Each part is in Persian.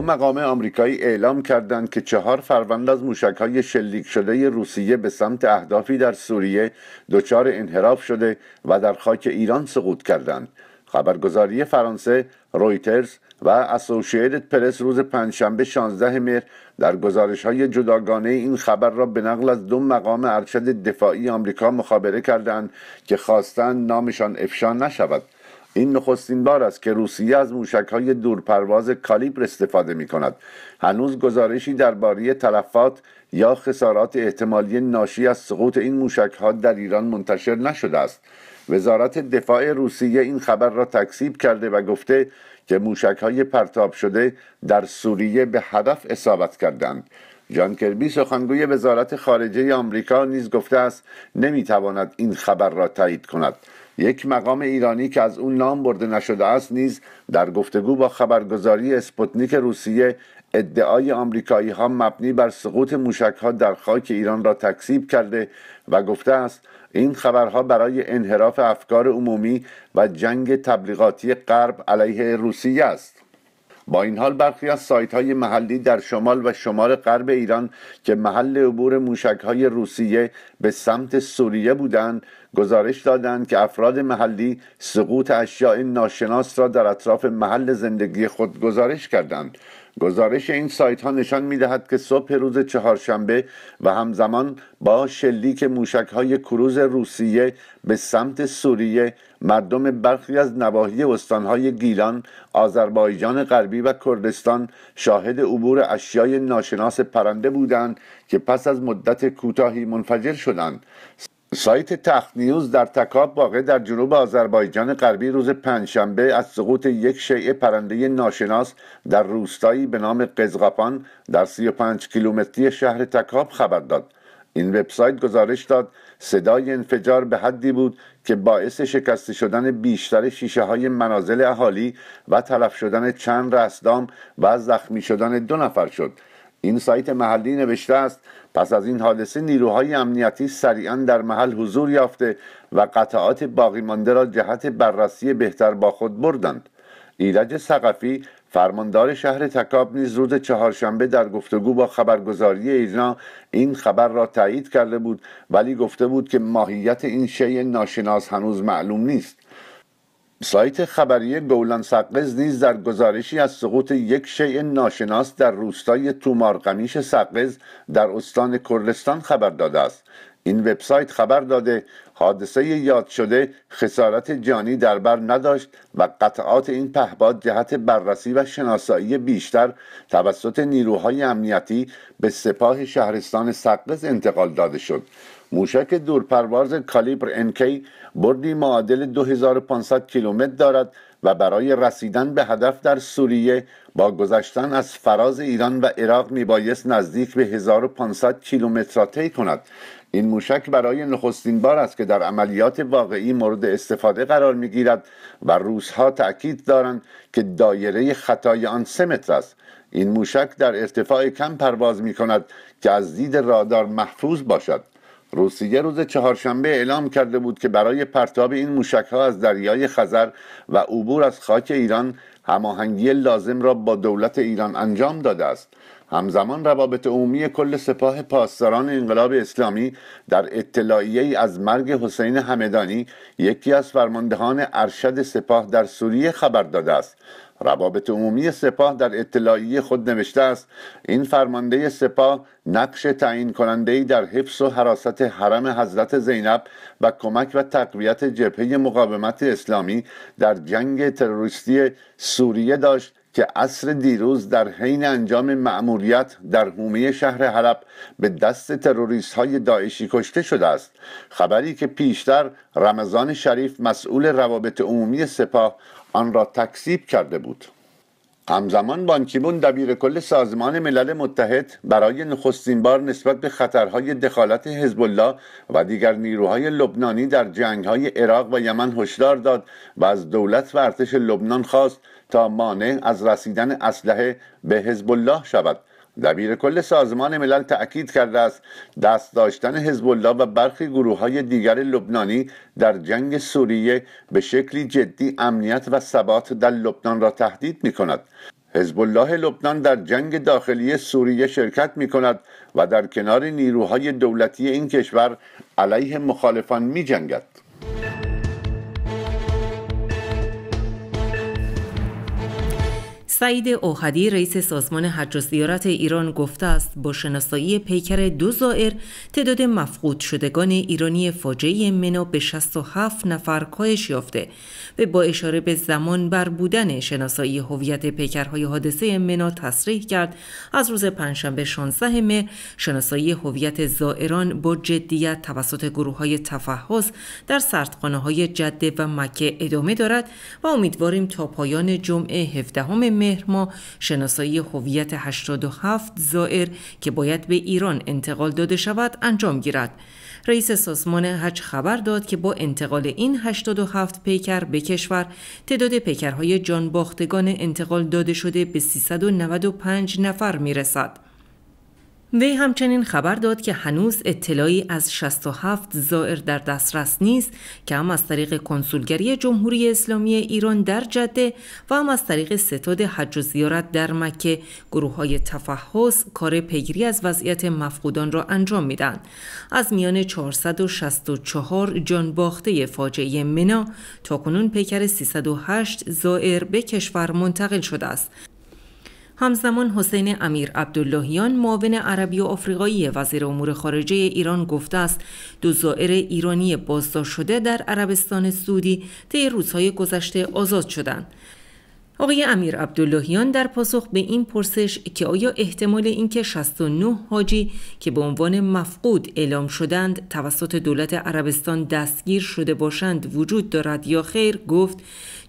دو مقام آمریکایی اعلام کردند که چهار فروند از های شلیک شده روسیه به سمت اهدافی در سوریه دچار انحراف شده و در خاک ایران سقوط کردند خبرگزاری فرانسه رویترز و اسوشیتد پرس روز پنجشنبه 16 مهر در گزارش های جداگانه این خبر را به نقل از دو مقام ارشد دفاعی آمریکا مخابره کردند که خواستند نامشان افشا نشود این نخستین بار است که روسیه از موشک های دورپرواز کالیبر استفاده می کند هنوز گزارشی درباره تلفات یا خسارات احتمالی ناشی از سقوط این موشک ها در ایران منتشر نشده است وزارت دفاع روسیه این خبر را تکذیب کرده و گفته که موشک های پرتاب شده در سوریه به هدف اصابت کردند جان کربی سخنگوی وزارت خارجه آمریکا نیز گفته است نمیتواند این خبر را تایید کند یک مقام ایرانی که از اون نام برده نشده است نیز در گفتگو با خبرگزاری اسپوتنیک روسیه ادعای آمریکایی ها مبنی بر سقوط موشک ها در خاک ایران را تکذیب کرده و گفته است این خبرها برای انحراف افکار عمومی و جنگ تبلیغاتی غرب علیه روسیه است با این حال برخی از سایت های محلی در شمال و شمال غرب ایران که محل عبور موشک های روسیه به سمت سوریه بودند گزارش دادند که افراد محلی سقوط اشیاء ناشناس را در اطراف محل زندگی خود گزارش کردند گزارش این سایت ها نشان می دهد که صبح روز چهارشنبه و همزمان با شلیک موشک های کروز روسیه به سمت سوریه مردم برخی از نواحی استانهای گیلان، آذربایجان غربی و کردستان شاهد عبور اشیای ناشناس پرنده بودند که پس از مدت کوتاهی منفجر شدند. سایت تخت نیوز در تکاب واقع در جنوب آذربایجان غربی روز پنجشنبه از سقوط یک شیء پرنده ناشناس در روستایی به نام قزغپان در 35 کیلومتری شهر تکاب خبر داد این وبسایت گزارش داد صدای انفجار به حدی بود که باعث شکسته شدن بیشتر شیشه های منازل اهالی و تلف شدن چند رسدام و زخمی شدن دو نفر شد این سایت محلی نوشته است پس از این حادثه نیروهای امنیتی سریعا در محل حضور یافته و قطعات باقی مانده را جهت بررسی بهتر با خود بردند ایرج سقفی فرماندار شهر تکاب نیز روز چهارشنبه در گفتگو با خبرگزاری ایرنا این خبر را تایید کرده بود ولی گفته بود که ماهیت این شی ناشناس هنوز معلوم نیست سایت خبری گولان سقز نیز در گزارشی از سقوط یک شیء ناشناس در روستای تومارقمیش سقز در استان کردستان خبر داده است این وبسایت خبر داده حادثه یاد شده خسارت جانی در بر نداشت و قطعات این پهباد جهت بررسی و شناسایی بیشتر توسط نیروهای امنیتی به سپاه شهرستان سقز انتقال داده شد موشک دورپرواز کالیبر انکی بردی معادل 2500 کیلومتر دارد و برای رسیدن به هدف در سوریه با گذشتن از فراز ایران و عراق میبایست نزدیک به 1500 کیلومتر را طی کند این موشک برای نخستین بار است که در عملیات واقعی مورد استفاده قرار میگیرد و روزها تأکید دارند که دایره خطای آن سه متر است این موشک در ارتفاع کم پرواز می کند که از دید رادار محفوظ باشد روسیه روز چهارشنبه اعلام کرده بود که برای پرتاب این موشک ها از دریای خزر و عبور از خاک ایران هماهنگی لازم را با دولت ایران انجام داده است همزمان روابط عمومی کل سپاه پاسداران انقلاب اسلامی در اطلاعیه از مرگ حسین همدانی یکی از فرماندهان ارشد سپاه در سوریه خبر داده است روابط عمومی سپاه در اطلاعیه خود نوشته است این فرمانده سپاه نقش تعیین کننده در حفظ و حراست حرم حضرت زینب و کمک و تقویت جبهه مقاومت اسلامی در جنگ تروریستی سوریه داشت که عصر دیروز در حین انجام مأموریت در حومه شهر حلب به دست تروریست های داعشی کشته شده است خبری که پیشتر رمضان شریف مسئول روابط عمومی سپاه آن را تکسیب کرده بود همزمان بانکیمون دبیر کل سازمان ملل متحد برای نخستین بار نسبت به خطرهای دخالت حزب الله و دیگر نیروهای لبنانی در جنگهای عراق و یمن هشدار داد و از دولت و ارتش لبنان خواست تا مانع از رسیدن اسلحه به حزب الله شود دبیر کل سازمان ملل تأکید کرده است دست داشتن حزب الله و برخی گروه های دیگر لبنانی در جنگ سوریه به شکلی جدی امنیت و ثبات در لبنان را تهدید می کند حزب الله لبنان در جنگ داخلی سوریه شرکت می کند و در کنار نیروهای دولتی این کشور علیه مخالفان می جنگد. سعید اوهدی رئیس سازمان حج و زیارت ایران گفته است با شناسایی پیکر دو زائر تعداد مفقود شدگان ایرانی فاجعه منا به 67 نفر کاهش یافته و با اشاره به زمان بر بودن شناسایی هویت پیکرهای حادثه منا تصریح کرد از روز پنجشنبه 16 مه شناسایی هویت زائران با جدیت توسط گروه های تفحص در سردخانه های جده و مکه ادامه دارد و امیدواریم تا پایان جمعه 17 مه مهر ما شناسایی هویت 87 زائر که باید به ایران انتقال داده شود انجام گیرد رئیس سازمان حج خبر داد که با انتقال این 87 پیکر به کشور تعداد پیکرهای باختگان انتقال داده شده به 395 نفر میرسد وی همچنین خبر داد که هنوز اطلاعی از 67 زائر در دسترس نیست که هم از طریق کنسولگری جمهوری اسلامی ایران در جده و هم از طریق ستاد حج و زیارت در مکه گروه های تفحص کار پیگیری از وضعیت مفقودان را انجام میدن. از میان 464 جان باخته فاجعه منا تا کنون پیکر 308 زائر به کشور منتقل شده است همزمان حسین امیر عبداللهیان معاون عربی و آفریقایی وزیر امور خارجه ایران گفته است دو زائر ایرانی بازداشت شده در عربستان سعودی طی روزهای گذشته آزاد شدند آقای امیر عبداللهیان در پاسخ به این پرسش که آیا احتمال اینکه 69 حاجی که به عنوان مفقود اعلام شدند توسط دولت عربستان دستگیر شده باشند وجود دارد یا خیر گفت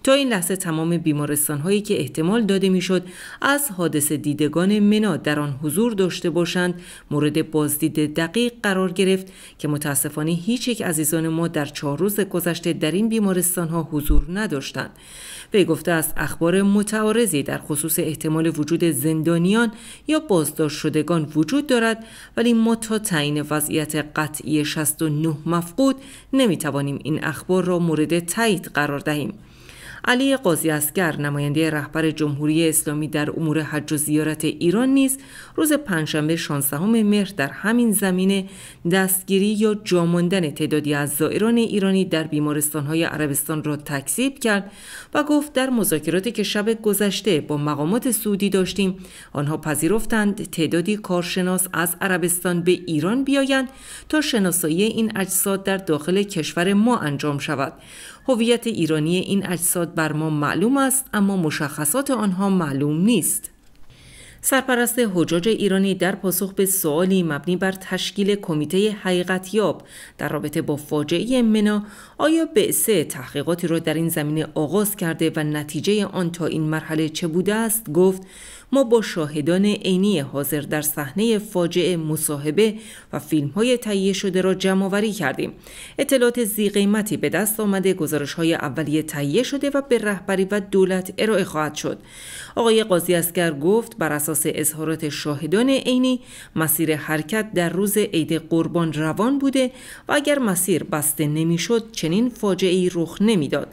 تا این لحظه تمام بیمارستان هایی که احتمال داده میشد از حادث دیدگان منا در آن حضور داشته باشند مورد بازدید دقیق قرار گرفت که متاسفانه هیچ یک عزیزان ما در چهار روز گذشته در این بیمارستان ها حضور نداشتند وی گفته است اخبار متعارضی در خصوص احتمال وجود زندانیان یا بازداشت شدگان وجود دارد ولی ما تا تعیین وضعیت قطعی 69 مفقود نمیتوانیم این اخبار را مورد تایید قرار دهیم علی قاضی اسکر نماینده رهبر جمهوری اسلامی در امور حج و زیارت ایران نیز روز پنجشنبه 16 مهر در همین زمینه دستگیری یا جاماندن تعدادی از زائران ایرانی در بیمارستانهای عربستان را تکذیب کرد و گفت در مذاکراتی که شب گذشته با مقامات سعودی داشتیم آنها پذیرفتند تعدادی کارشناس از عربستان به ایران بیایند تا شناسایی این اجساد در داخل کشور ما انجام شود هویت ایرانی این اجساد بر ما معلوم است اما مشخصات آنها معلوم نیست سرپرست حجاج ایرانی در پاسخ به سوالی مبنی بر تشکیل کمیته حقیقتیاب در رابطه با فاجعه منا آیا بعثه تحقیقاتی را در این زمینه آغاز کرده و نتیجه آن تا این مرحله چه بوده است گفت ما با شاهدان عینی حاضر در صحنه فاجعه مصاحبه و فیلم های تهیه شده را جمع کردیم اطلاعات زی قیمتی به دست آمده گزارش های اولیه تهیه شده و به رهبری و دولت ارائه خواهد شد آقای قاضی اسکر گفت بر اساس اظهارات شاهدان عینی مسیر حرکت در روز عید قربان روان بوده و اگر مسیر بسته نمیشد چنین فاجعه رخ نمیداد.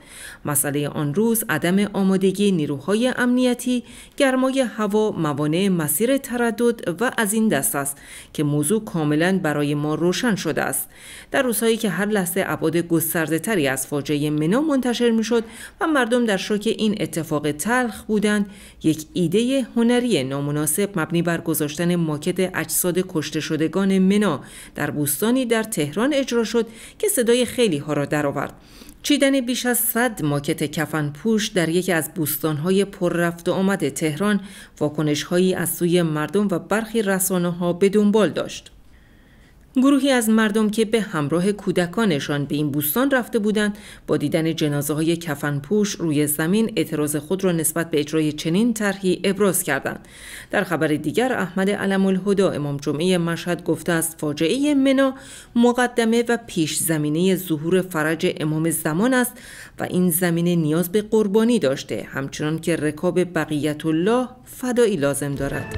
مسئله آن روز عدم آمادگی نیروهای امنیتی، گرمای هوا، موانع مسیر تردد و از این دست است که موضوع کاملا برای ما روشن شده است. در روزهایی که هر لحظه ابعاد گسترده تری از فاجعه منا منتشر میشد و مردم در شوک این اتفاق تلخ بودند، یک ایده هنری نامناسب مبنی بر گذاشتن ماکت اجساد کشته شدگان منا در بوستانی در تهران اجرا شد که صدای خیلی ها را در درآورد. چیدن بیش از 100 ماکت کفن پوش در یکی از بوستانهای پر رفت و آمد تهران واکنش هایی از سوی مردم و برخی رسانه ها به دنبال داشت. گروهی از مردم که به همراه کودکانشان به این بوستان رفته بودند با دیدن جنازه های کفن پوش روی زمین اعتراض خود را نسبت به اجرای چنین طرحی ابراز کردند در خبر دیگر احمد علم الهدا امام جمعه مشهد گفته است فاجعه منا مقدمه و پیش زمینه ظهور فرج امام زمان است و این زمینه نیاز به قربانی داشته همچنان که رکاب بقیت الله فدایی لازم دارد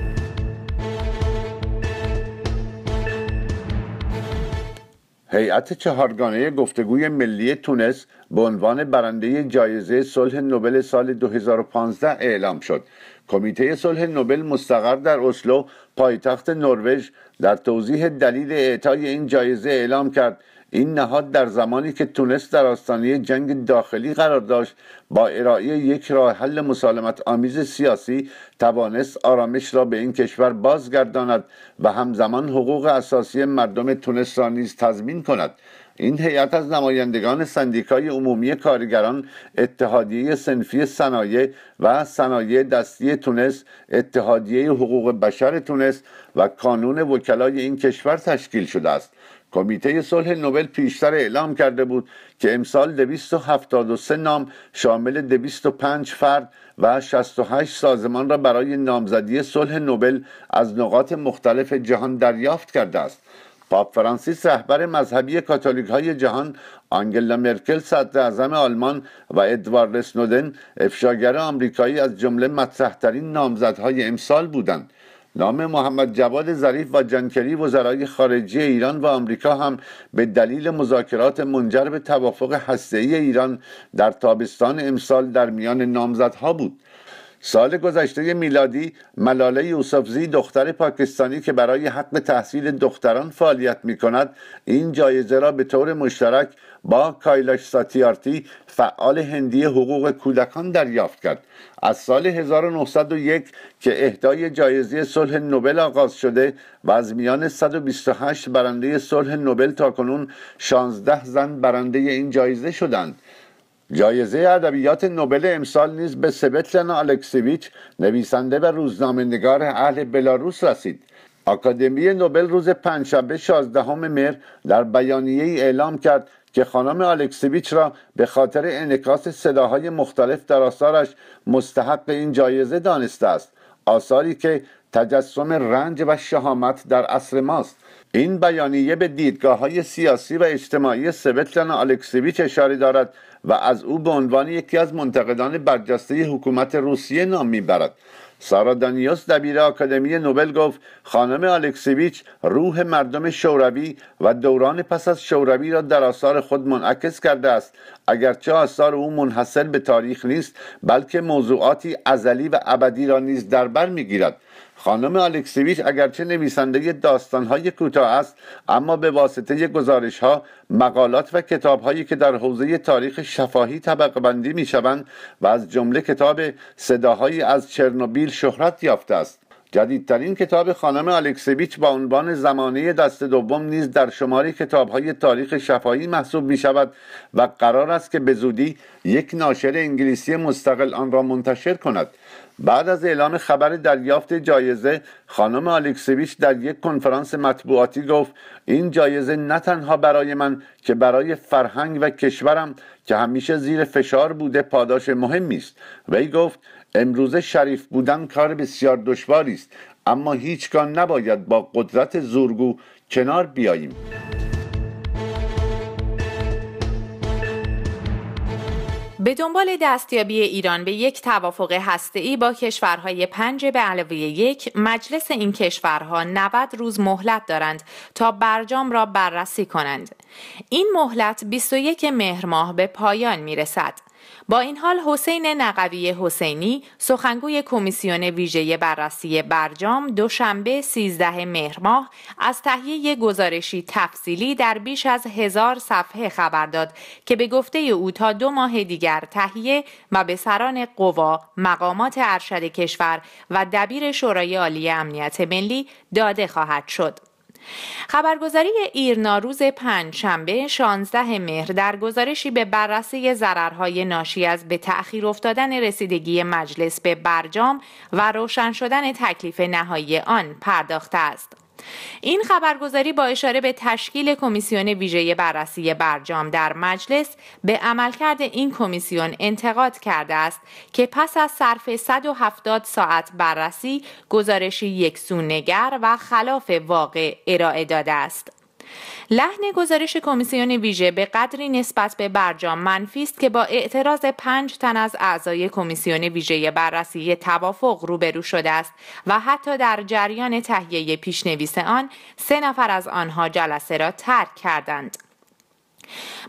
هیئت چهارگانه گفتگوی ملی تونس به عنوان برنده جایزه صلح نوبل سال 2015 اعلام شد. کمیته صلح نوبل مستقر در اسلو پایتخت نروژ در توضیح دلیل اعطای این جایزه اعلام کرد این نهاد در زمانی که تونس در آستانه جنگ داخلی قرار داشت با ارائه یک راه حل مسالمت آمیز سیاسی توانست آرامش را به این کشور بازگرداند و همزمان حقوق اساسی مردم تونس را نیز تضمین کند این هیئت از نمایندگان سندیکای عمومی کارگران اتحادیه سنفی صنایع و صنایع دستی تونس اتحادیه حقوق بشر تونس و کانون وکلای این کشور تشکیل شده است کمیته صلح نوبل پیشتر اعلام کرده بود که امسال 273 نام شامل 205 فرد و 68 سازمان را برای نامزدی صلح نوبل از نقاط مختلف جهان دریافت کرده است پاپ فرانسیس رهبر مذهبی کاتولیک های جهان آنگلا مرکل صدر اعظم آلمان و ادوارد سنودن افشاگر آمریکایی از جمله مطرحترین نامزدهای امسال بودند نام محمد جواد ظریف و جنکری وزرای خارجه ایران و آمریکا هم به دلیل مذاکرات منجر به توافق هسته‌ای ایران در تابستان امسال در میان نامزدها بود سال گذشته میلادی ملاله یوسفزی دختر پاکستانی که برای حق تحصیل دختران فعالیت می کند این جایزه را به طور مشترک با کایلاش ساتیارتی فعال هندی حقوق کودکان دریافت کرد از سال 1901 که اهدای جایزه صلح نوبل آغاز شده و از میان 128 برنده صلح نوبل تاکنون 16 زن برنده این جایزه شدند جایزه ادبیات نوبل امسال نیز به سبتلنا الکسیویچ نویسنده و روزنامه نگار اهل بلاروس رسید اکادمی نوبل روز پنجشنبه 16 مهر در بیانیه اعلام کرد که خانم الکسویچ را به خاطر انعکاس صداهای مختلف در آثارش مستحق این جایزه دانسته است آثاری که تجسم رنج و شهامت در عصر ماست این بیانیه به دیدگاه های سیاسی و اجتماعی سویتلان الکسویچ اشاره دارد و از او به عنوان یکی از منتقدان برجسته حکومت روسیه نام میبرد سارا دانیوس دبیر آکادمی نوبل گفت خانم الکسیویچ روح مردم شوروی و دوران پس از شوروی را در آثار خود منعکس کرده است اگرچه آثار او منحصر به تاریخ نیست بلکه موضوعاتی ازلی و ابدی را نیز در بر میگیرد خانم الکسیویچ اگرچه نویسنده داستانهای کوتاه است اما به واسطه گزارش ها مقالات و کتابهایی که در حوزه تاریخ شفاهی طبق بندی می شوند و از جمله کتاب صداهایی از چرنوبیل شهرت یافته است جدیدترین کتاب خانم الکسویچ با عنوان زمانه دست دوم نیز در شماری کتابهای تاریخ شفاهی محسوب می شود و قرار است که به زودی یک ناشر انگلیسی مستقل آن را منتشر کند بعد از اعلام خبر دریافت جایزه خانم الکسویچ در یک کنفرانس مطبوعاتی گفت این جایزه نه تنها برای من که برای فرهنگ و کشورم که همیشه زیر فشار بوده پاداش مهمی است وی گفت امروزه شریف بودن کار بسیار دشواری است اما هیچگاه نباید با قدرت زورگو کنار بیاییم به دنبال دستیابی ایران به یک توافق ای با کشورهای پنج به علاوه یک مجلس این کشورها 90 روز مهلت دارند تا برجام را بررسی کنند این مهلت 21 مهر ماه به پایان می رسد با این حال حسین نقوی حسینی سخنگوی کمیسیون ویژه بررسی برجام دوشنبه 13 مهر ماه از تهیه گزارشی تفصیلی در بیش از هزار صفحه خبر داد که به گفته او تا دو ماه دیگر تهیه و به سران قوا مقامات ارشد کشور و دبیر شورای عالی امنیت ملی داده خواهد شد. خبرگزاری ایرنا روز پنج شنبه 16 مهر در گزارشی به بررسی ضررهای ناشی از به تأخیر افتادن رسیدگی مجلس به برجام و روشن شدن تکلیف نهایی آن پرداخته است. این خبرگزاری با اشاره به تشکیل کمیسیون ویژه بررسی برجام در مجلس به عملکرد این کمیسیون انتقاد کرده است که پس از صرف 170 ساعت بررسی گزارشی یکسونگر نگر و خلاف واقع ارائه داده است. لحن گزارش کمیسیون ویژه به قدری نسبت به برجام منفی است که با اعتراض پنج تن از اعضای کمیسیون ویژه بررسی توافق روبرو شده است و حتی در جریان تهیه پیشنویس آن سه نفر از آنها جلسه را ترک کردند.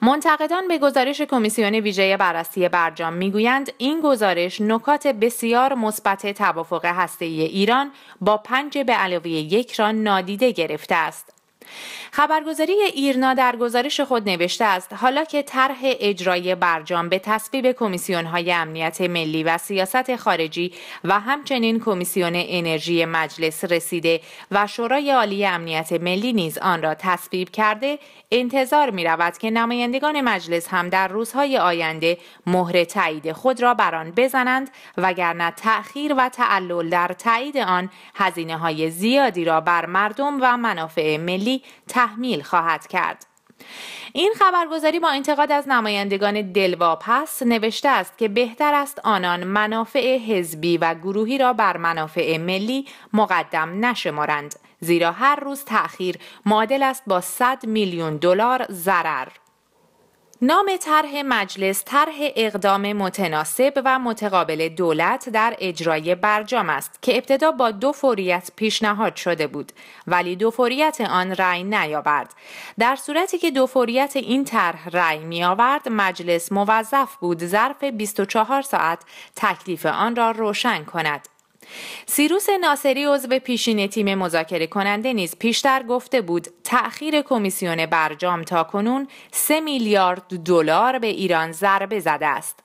منتقدان به گزارش کمیسیون ویژه بررسی برجام میگویند این گزارش نکات بسیار مثبت توافق هسته ای ایران با پنج به علاوه یک را نادیده گرفته است. خبرگزاری ایرنا در گزارش خود نوشته است حالا که طرح اجرای برجام به تصویب کمیسیون های امنیت ملی و سیاست خارجی و همچنین کمیسیون انرژی مجلس رسیده و شورای عالی امنیت ملی نیز آن را تصویب کرده انتظار می رود که نمایندگان مجلس هم در روزهای آینده مهر تایید خود را بر آن بزنند وگرنه تأخیر و تعلل در تایید آن هزینه های زیادی را بر مردم و منافع ملی تحمیل خواهد کرد. این خبرگزاری با انتقاد از نمایندگان دلواپس نوشته است که بهتر است آنان منافع حزبی و گروهی را بر منافع ملی مقدم نشمارند زیرا هر روز تأخیر معادل است با 100 میلیون دلار ضرر نام طرح مجلس طرح اقدام متناسب و متقابل دولت در اجرای برجام است که ابتدا با دو فوریت پیشنهاد شده بود ولی دو فوریت آن رأی نیاورد در صورتی که دو فوریت این طرح رأی میآورد مجلس موظف بود ظرف 24 ساعت تکلیف آن را روشن کند سیروس ناصری عضو پیشین تیم مذاکره کننده نیز پیشتر گفته بود تأخیر کمیسیون برجام تا کنون 3 میلیارد دلار به ایران ضربه زده است.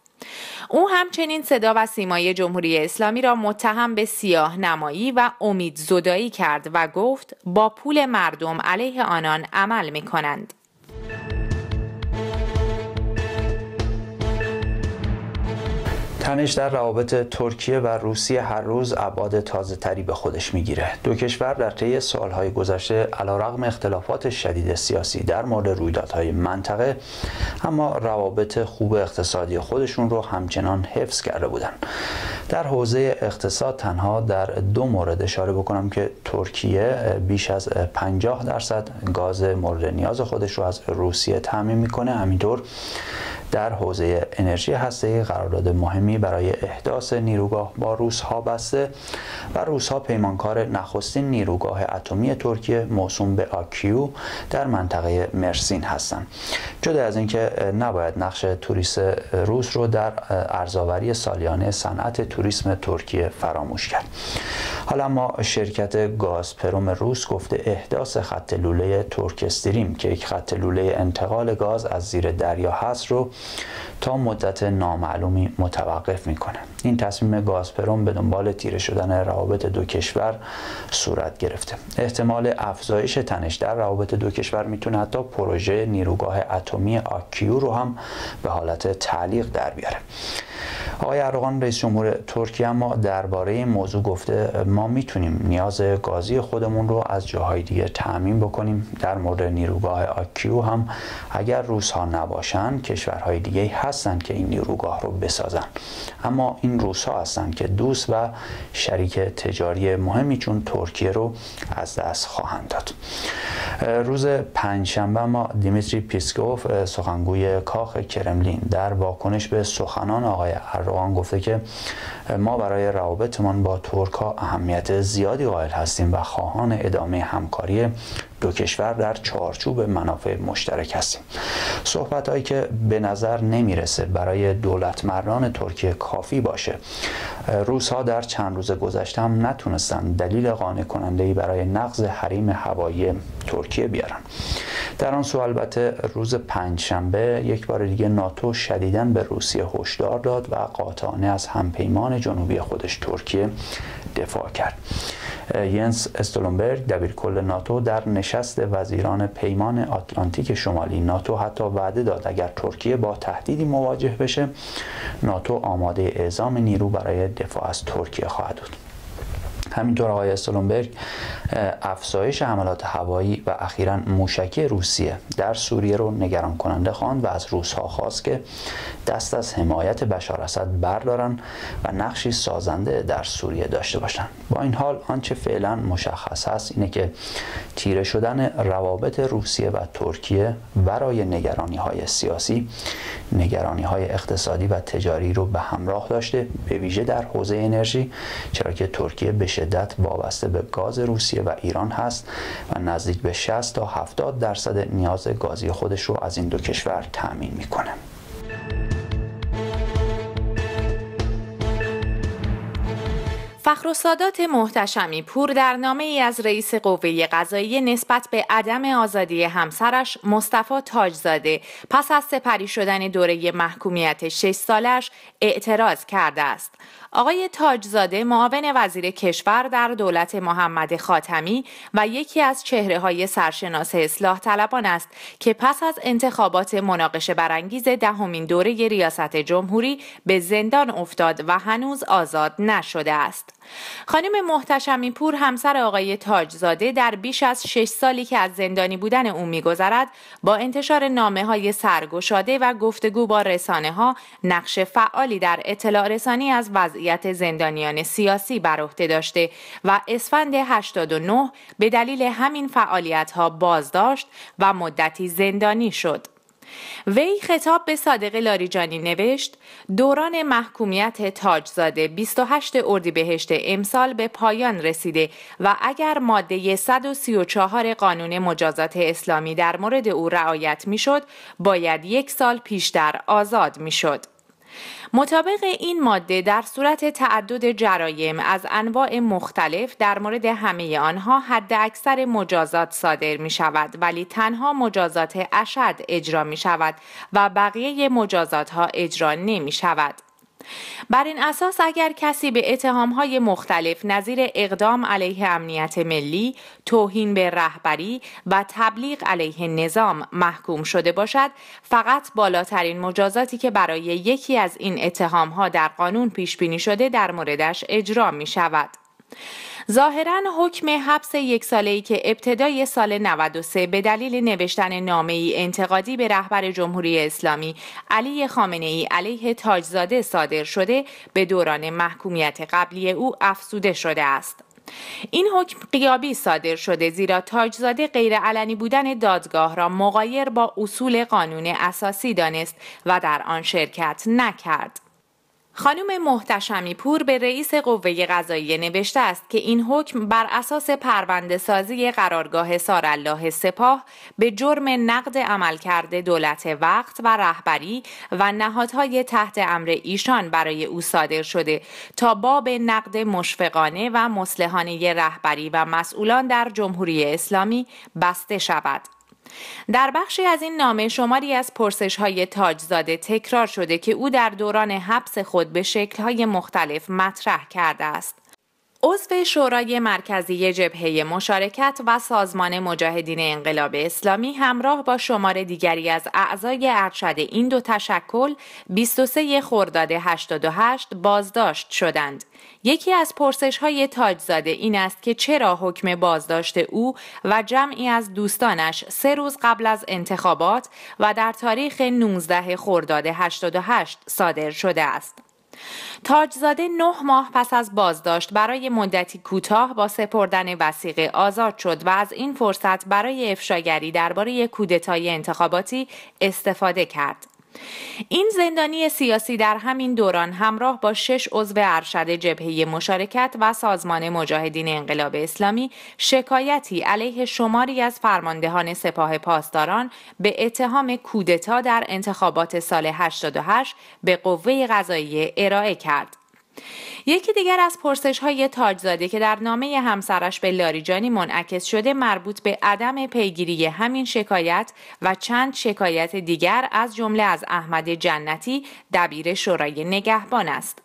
او همچنین صدا و سیمای جمهوری اسلامی را متهم به سیاه نمایی و امید زدایی کرد و گفت با پول مردم علیه آنان عمل می کنند. تنش در روابط ترکیه و روسیه هر روز ابعاد تازه به خودش میگیره دو کشور در طی سالهای گذشته رغم اختلافات شدید سیاسی در مورد رویدادهای منطقه اما روابط خوب اقتصادی خودشون رو همچنان حفظ کرده بودن در حوزه اقتصاد تنها در دو مورد اشاره بکنم که ترکیه بیش از 50 درصد گاز مورد نیاز خودش رو از روسیه تعمین میکنه همینطور در حوزه انرژی هسته‌ای قرارداد مهمی برای احداث نیروگاه با روسها بسته و روسها پیمانکار نخستین نیروگاه اتمی ترکیه موسوم به آکیو در منطقه مرسین هستند جدا از اینکه نباید نقش توریست روس رو در ارزاوری سالیانه صنعت توریسم ترکیه فراموش کرد حالا ما شرکت گاز گازپروم روس گفته احداث خط لوله ترک که یک خط لوله انتقال گاز از زیر دریا هست رو تا مدت نامعلومی متوقف میکنه این تصمیم گازپروم به دنبال تیره شدن روابط دو کشور صورت گرفته احتمال افزایش تنش در روابط دو کشور میتونه حتی پروژه نیروگاه اتمی آکیو رو هم به حالت تعلیق در بیاره آقای ارغان رئیس جمهور ترکیه اما درباره این موضوع گفته ما میتونیم نیاز گازی خودمون رو از جاهای دیگه تأمین بکنیم در مورد نیروگاه آکیو هم اگر روس ها نباشن کشورهای دیگه هستن که این نیروگاه رو بسازن اما این روس ها هستن که دوست و شریک تجاری مهمی چون ترکیه رو از دست خواهند داد روز پنجشنبه ما دیمیتری پیسکوف سخنگوی کاخ کرملین در واکنش به سخنان آقای اردوغان گفته که ما برای روابطمان با ترک ها اهمیت زیادی قائل هستیم و خواهان ادامه همکاری دو کشور در چارچوب منافع مشترک هستیم صحبت هایی که به نظر نمیرسه برای دولت مردان ترکیه کافی باشه روس ها در چند روز گذشته هم نتونستن دلیل قانع کننده ای برای نقض حریم هوایی ترکیه بیارن در آن سو البته روز پنجشنبه یک بار دیگه ناتو شدیداً به روسیه هشدار داد و قاطعانه از همپیمان جنوبی خودش ترکیه دفاع کرد ینس استولنبرگ دبیر کل ناتو در نشست وزیران پیمان آتلانتیک شمالی ناتو حتی وعده داد اگر ترکیه با تهدیدی مواجه بشه ناتو آماده اعزام نیرو برای دفاع از ترکیه خواهد بود همینطور آقای استولنبرگ افزایش حملات هوایی و اخیرا موشکی روسیه در سوریه رو نگران کننده خواند و از روسها خواست که دست از حمایت بشار اسد بردارن و نقشی سازنده در سوریه داشته باشند با این حال آنچه فعلا مشخص هست اینه که تیره شدن روابط روسیه و ترکیه برای نگرانی های سیاسی نگرانی های اقتصادی و تجاری رو به همراه داشته به ویژه در حوزه انرژی چرا که ترکیه به شدت وابسته به گاز روسیه و ایران هست و نزدیک به 60 تا 70 درصد نیاز گازی خودش رو از این دو کشور تأمین میکنه فخر محتشمی پور در نامه ای از رئیس قوه قضایی نسبت به عدم آزادی همسرش مصطفی تاجزاده پس از سپری شدن دوره محکومیت 6 سالش اعتراض کرده است. آقای تاجزاده معاون وزیر کشور در دولت محمد خاتمی و یکی از چهره های سرشناس اصلاح طلبان است که پس از انتخابات مناقشه برانگیز دهمین دوره ریاست جمهوری به زندان افتاد و هنوز آزاد نشده است. خانم محتشمی پور همسر آقای تاجزاده در بیش از شش سالی که از زندانی بودن او میگذرد با انتشار نامه های سرگشاده و گفتگو با رسانه ها نقش فعالی در اطلاع رسانی از وضعیت زندانیان سیاسی بر عهده داشته و اسفند 89 به دلیل همین فعالیت ها بازداشت و مدتی زندانی شد. وی خطاب به صادق لاریجانی نوشت دوران محکومیت تاجزاده 28 اردیبهشت امسال به پایان رسیده و اگر ماده 134 قانون مجازات اسلامی در مورد او رعایت میشد باید یک سال پیش در آزاد میشد مطابق این ماده در صورت تعدد جرایم از انواع مختلف در مورد همه آنها حد اکثر مجازات صادر می شود ولی تنها مجازات اشد اجرا می شود و بقیه مجازات ها اجرا نمی شود. بر این اساس اگر کسی به های مختلف نظیر اقدام علیه امنیت ملی، توهین به رهبری و تبلیغ علیه نظام محکوم شده باشد، فقط بالاترین مجازاتی که برای یکی از این ها در قانون پیش بینی شده در موردش اجرا می شود. ظاهرا حکم حبس یک ساله ای که ابتدای سال 93 به دلیل نوشتن نامه ای انتقادی به رهبر جمهوری اسلامی علی خامنه ای علیه تاجزاده صادر شده به دوران محکومیت قبلی او افسوده شده است. این حکم قیابی صادر شده زیرا تاجزاده غیرعلنی بودن دادگاه را مقایر با اصول قانون اساسی دانست و در آن شرکت نکرد. خانم محتشمی پور به رئیس قوه قضاییه نوشته است که این حکم بر اساس پرونده سازی قرارگاه سارالله سپاه به جرم نقد عملکرد دولت وقت و رهبری و نهادهای تحت امر ایشان برای او صادر شده تا باب نقد مشفقانه و مسلحانه رهبری و مسئولان در جمهوری اسلامی بسته شود. در بخشی از این نامه شماری از پرسش های تاجزاده تکرار شده که او در دوران حبس خود به شکل های مختلف مطرح کرده است. عضو شورای مرکزی جبهه مشارکت و سازمان مجاهدین انقلاب اسلامی همراه با شمار دیگری از اعضای ارشد این دو تشکل 23 خرداد 88 بازداشت شدند. یکی از پرسش های تاجزاده این است که چرا حکم بازداشت او و جمعی از دوستانش سه روز قبل از انتخابات و در تاریخ 19 خرداد 88 صادر شده است. تاجزاده نه ماه پس از بازداشت برای مدتی کوتاه با سپردن وسیقه آزاد شد و از این فرصت برای افشاگری درباره کودتای انتخاباتی استفاده کرد. این زندانی سیاسی در همین دوران همراه با شش عضو ارشد جبهه مشارکت و سازمان مجاهدین انقلاب اسلامی شکایتی علیه شماری از فرماندهان سپاه پاسداران به اتهام کودتا در انتخابات سال 88 به قوه قضاییه ارائه کرد. یکی دیگر از پرسش های تاجزاده که در نامه همسرش به لاریجانی منعکس شده مربوط به عدم پیگیری همین شکایت و چند شکایت دیگر از جمله از احمد جنتی دبیر شورای نگهبان است.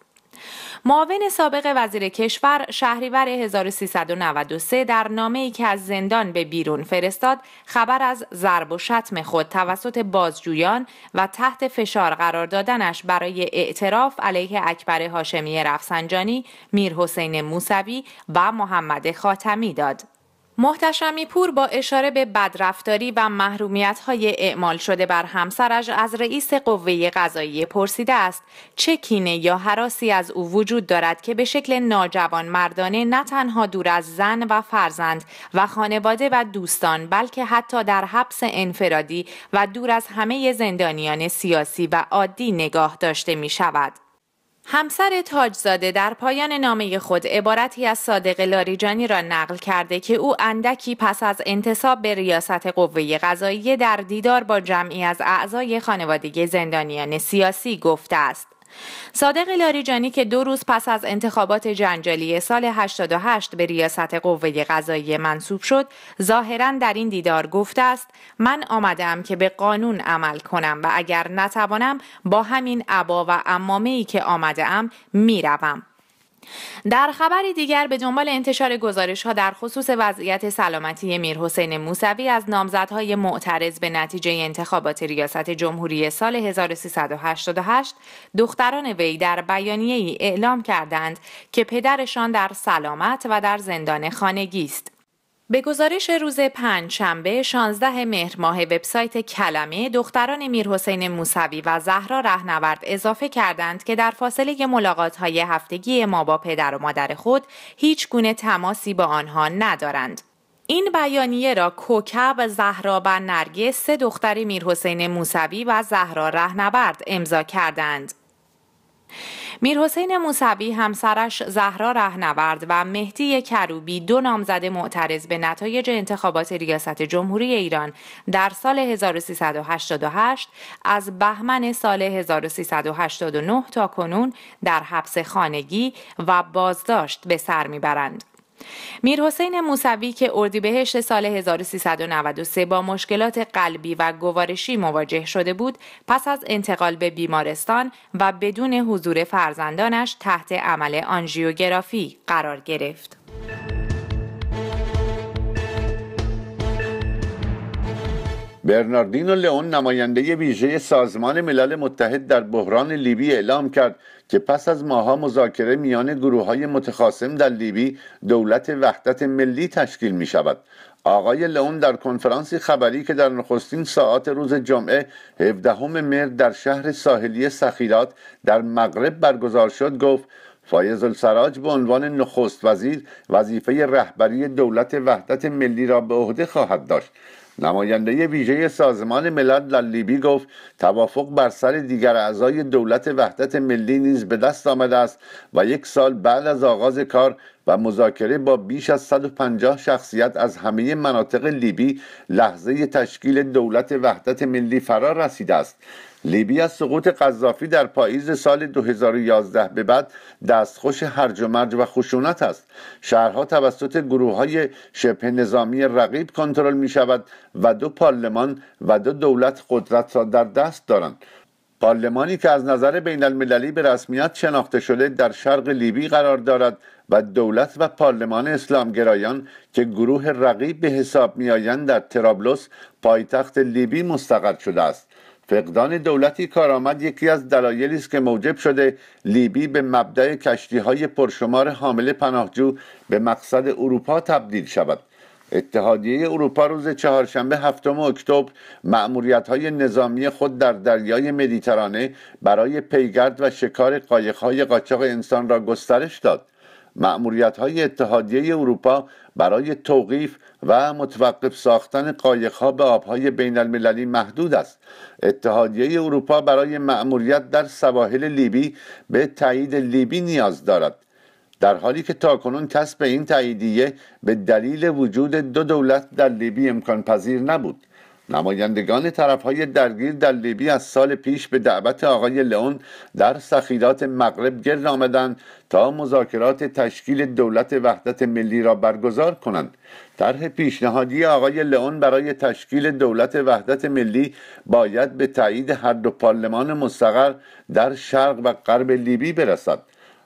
معاون سابق وزیر کشور شهریور 1393 در نامه ای که از زندان به بیرون فرستاد خبر از ضرب و شتم خود توسط بازجویان و تحت فشار قرار دادنش برای اعتراف علیه اکبر هاشمی رفسنجانی، میر حسین موسوی و محمد خاتمی داد. محتشمی پور با اشاره به بدرفتاری و محرومیت های اعمال شده بر همسرش از رئیس قوه قضایی پرسیده است چه کینه یا حراسی از او وجود دارد که به شکل ناجوان مردانه نه تنها دور از زن و فرزند و خانواده و دوستان بلکه حتی در حبس انفرادی و دور از همه زندانیان سیاسی و عادی نگاه داشته می شود. همسر تاجزاده در پایان نامه خود عبارتی از صادق لاریجانی را نقل کرده که او اندکی پس از انتصاب به ریاست قوه قضایی در دیدار با جمعی از اعضای خانواده زندانیان سیاسی گفته است صادق لاریجانی که دو روز پس از انتخابات جنجالی سال 88 به ریاست قوه قضاییه منصوب شد، ظاهرا در این دیدار گفته است: من آمدم که به قانون عمل کنم و اگر نتوانم با همین عبا و امامه ای که آمده ام میروم. در خبری دیگر به دنبال انتشار گزارش ها در خصوص وضعیت سلامتی حسین موسوی از نامزدهای معترض به نتیجه انتخابات ریاست جمهوری سال 1388 دختران وی در بیانیه ای اعلام کردند که پدرشان در سلامت و در زندان خانگی است به گزارش روز پنج شنبه 16 مهر ماه وبسایت کلمه دختران میرحسین موسوی و زهرا رهنورد اضافه کردند که در فاصله ملاقات های هفتگی ما با پدر و مادر خود هیچ گونه تماسی با آنها ندارند. این بیانیه را کوکب زهرا و نرگس سه دختر میرحسین موسوی و زهرا رهنورد امضا کردند. میرحسین موسوی همسرش زهرا رهنورد و مهدی کروبی دو نامزد معترض به نتایج انتخابات ریاست جمهوری ایران در سال 1388 از بهمن سال 1389 تا کنون در حبس خانگی و بازداشت به سر میبرند. میرحسین موسوی که اردیبهشت سال 1393 با مشکلات قلبی و گوارشی مواجه شده بود پس از انتقال به بیمارستان و بدون حضور فرزندانش تحت عمل آنژیوگرافی قرار گرفت. برناردینو لئون نماینده ویژه سازمان ملل متحد در بحران لیبی اعلام کرد که پس از ماها مذاکره میان گروه های متخاصم در لیبی دولت وحدت ملی تشکیل می شود آقای لئون در کنفرانسی خبری که در نخستین ساعات روز جمعه 17 مرد در شهر ساحلی سخیرات در مغرب برگزار شد گفت فایز السراج به عنوان نخست وزیر وظیفه رهبری دولت وحدت ملی را به عهده خواهد داشت نماینده ویژه سازمان ملل در لیبی گفت توافق بر سر دیگر اعضای دولت وحدت ملی نیز به دست آمده است و یک سال بعد از آغاز کار و مذاکره با بیش از 150 شخصیت از همه مناطق لیبی لحظه تشکیل دولت وحدت ملی فرا رسیده است لیبی از سقوط قذافی در پاییز سال 2011 به بعد دستخوش هرج و مرج و خشونت است شهرها توسط گروه های شبه نظامی رقیب کنترل می شود و دو پارلمان و دو دولت قدرت را در دست دارند پارلمانی که از نظر بین المللی به رسمیت شناخته شده در شرق لیبی قرار دارد و دولت و پارلمان اسلامگرایان که گروه رقیب به حساب میآیند در ترابلس پایتخت لیبی مستقر شده است فقدان دولتی کارآمد یکی از دلایلی است که موجب شده لیبی به مبدع کشتی های پرشمار حامل پناهجو به مقصد اروپا تبدیل شود اتحادیه اروپا روز چهارشنبه هفتم اکتبر مأموریت های نظامی خود در دریای مدیترانه برای پیگرد و شکار قایق های قاچاق انسان را گسترش داد معموریت های اتحادیه اروپا برای توقیف و متوقف ساختن ها به آبهای بین المللی محدود است اتحادیه اروپا برای معموریت در سواحل لیبی به تایید لیبی نیاز دارد در حالی که تاکنون کسب این تاییدیه به دلیل وجود دو دولت در لیبی امکان پذیر نبود نمایندگان طرفهای درگیر در لیبی از سال پیش به دعوت آقای لئون در سخیرات مغرب گرد آمدند تا مذاکرات تشکیل دولت وحدت ملی را برگزار کنند طرح پیشنهادی آقای لئون برای تشکیل دولت وحدت ملی باید به تایید هر دو پارلمان مستقر در شرق و غرب لیبی برسد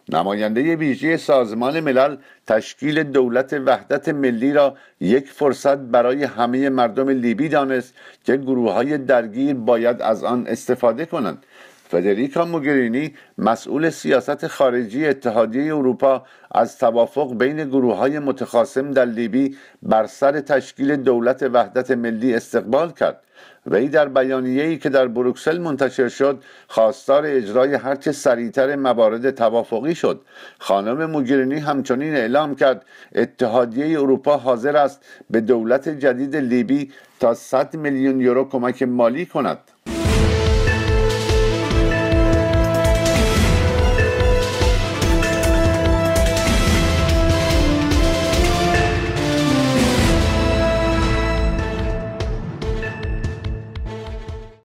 نماینده ویژه سازمان ملل تشکیل دولت وحدت ملی را یک فرصت برای همه مردم لیبی دانست که گروه های درگیر باید از آن استفاده کنند فدریکا موگرینی مسئول سیاست خارجی اتحادیه اروپا از توافق بین گروه های متخاصم در لیبی بر سر تشکیل دولت وحدت ملی استقبال کرد وی در بیانیه‌ای که در بروکسل منتشر شد خواستار اجرای هرچه سریعتر موارد توافقی شد خانم موگرینی همچنین اعلام کرد اتحادیه اروپا حاضر است به دولت جدید لیبی تا 100 میلیون یورو کمک مالی کند